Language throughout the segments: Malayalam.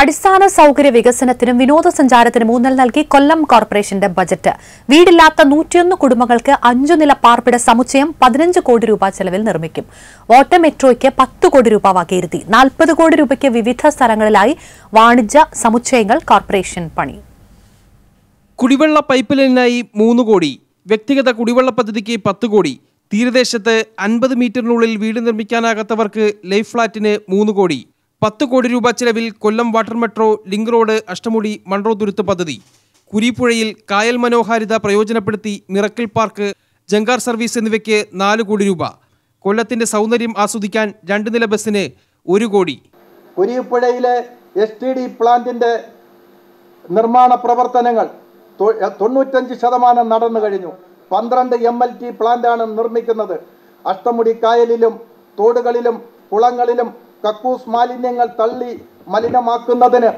അടിസ്ഥാന സൗകര്യ വികസനത്തിനും വിനോദസഞ്ചാരത്തിനും ഊന്നൽ നൽകി കൊല്ലം കോർപ്പറേഷന്റെ ബജറ്റ് വീടില്ലാത്ത നൂറ്റിയൊന്ന് കുടുംബങ്ങൾക്ക് അഞ്ചു നില പാർപ്പിട സമുച്ചയം പതിനഞ്ച് കോടി രൂപ ചെലവിൽ നിർമ്മിക്കും ഓട്ടോ മെട്രോയ്ക്ക് പത്ത് കോടി രൂപ വകയിരുത്തി നാൽപ്പത് കോടി രൂപയ്ക്ക് വിവിധ സ്ഥലങ്ങളിലായി വാണിജ്യ സമുച്ചയങ്ങൾ കോർപ്പറേഷൻ പണി കുടിവെള്ള പൈപ്പ് ലൈനായി മൂന്ന് കോടി വ്യക്തിഗത കുടിവെള്ള പദ്ധതിക്ക് പത്ത് കോടി തീരദേശത്ത് അൻപത് മീറ്ററിനുള്ളിൽ വീട് നിർമ്മിക്കാനാകാത്തവർക്ക് ലൈഫ് ഫ്ളാറ്റിന് മൂന്ന് കോടി പത്ത് കോടി രൂപ ചെലവിൽ Kollam water metro link road Ashtamudi Munroe തുരുത്ത് പദ്ധതി കുരിപ്പുഴയിൽ കായൽ മനോഹാരിത പ്രയോജനപ്പെടുത്തി മിറക്കിൾ പാർക്ക് ജങ്കാർ സർവീസ് എന്നിവയ്ക്ക് നാല് കോടി രൂപ കൊല്ലത്തിന്റെ സൗന്ദര്യം ആസ്വദിക്കാൻ രണ്ട് നില ബസിന് ഒരു കോടി കുരിപ്പുഴയിലെ എസ് ടി ഡി പ്ലാന്റിന്റെ നിർമ്മാണ പ്രവർത്തനങ്ങൾ തൊണ്ണൂറ്റഞ്ച് ശതമാനം നടന്നു കഴിഞ്ഞു പന്ത്രണ്ട് എം എൽ ടി പ്ലാന്റാണ് നിർമ്മിക്കുന്നത് അഷ്ടമുടി കായലിലും തോടുകളിലും കുളങ്ങളിലും കക്കൂസ് മാലിന്യങ്ങൾ തള്ളി മലിനമാക്കുന്നതിന്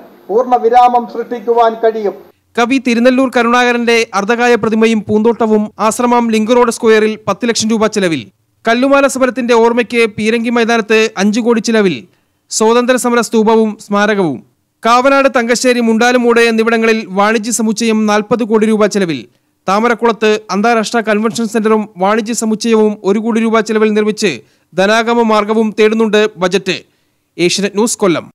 വിരാമം സൃഷ്ടിക്കുവാൻ കഴിയും കവി തിരുനെല്ലൂർ കരുണാകരന്റെ അർദ്ധകായ പ്രതിമയും പൂന്തോട്ടവും ആശ്രമം ലിങ്ക് റോഡ് സ്ക്വയറിൽ പത്ത് ലക്ഷം രൂപ ചെലവിൽ കല്ലുമാല സമരത്തിന്റെ ഓർമ്മയ്ക്ക് പീരങ്കി മൈതാനത്ത് അഞ്ചു കോടി ചിലവിൽ സ്വാതന്ത്ര്യ സമര സ്തൂപവും സ്മാരകവും കാവനാട് തങ്കശ്ശേരി മുണ്ടാലുമൂട് എന്നിവിടങ്ങളിൽ വാണിജ്യ സമുച്ചയം നാൽപ്പത് കോടി രൂപ ചെലവിൽ താമരക്കുളത്ത് അന്താരാഷ്ട്ര കൺവെൻഷൻ സെന്ററും വാണിജ്യ സമുച്ചയവും ഒരു കോടി രൂപ ചെലവിൽ നിർമ്മിച്ച് ധനാഗമ മാർഗവും തേടുന്നുണ്ട് ബജറ്റ് ഏഷ്യനെറ്റ് ന്യൂസ് കൊല്ലം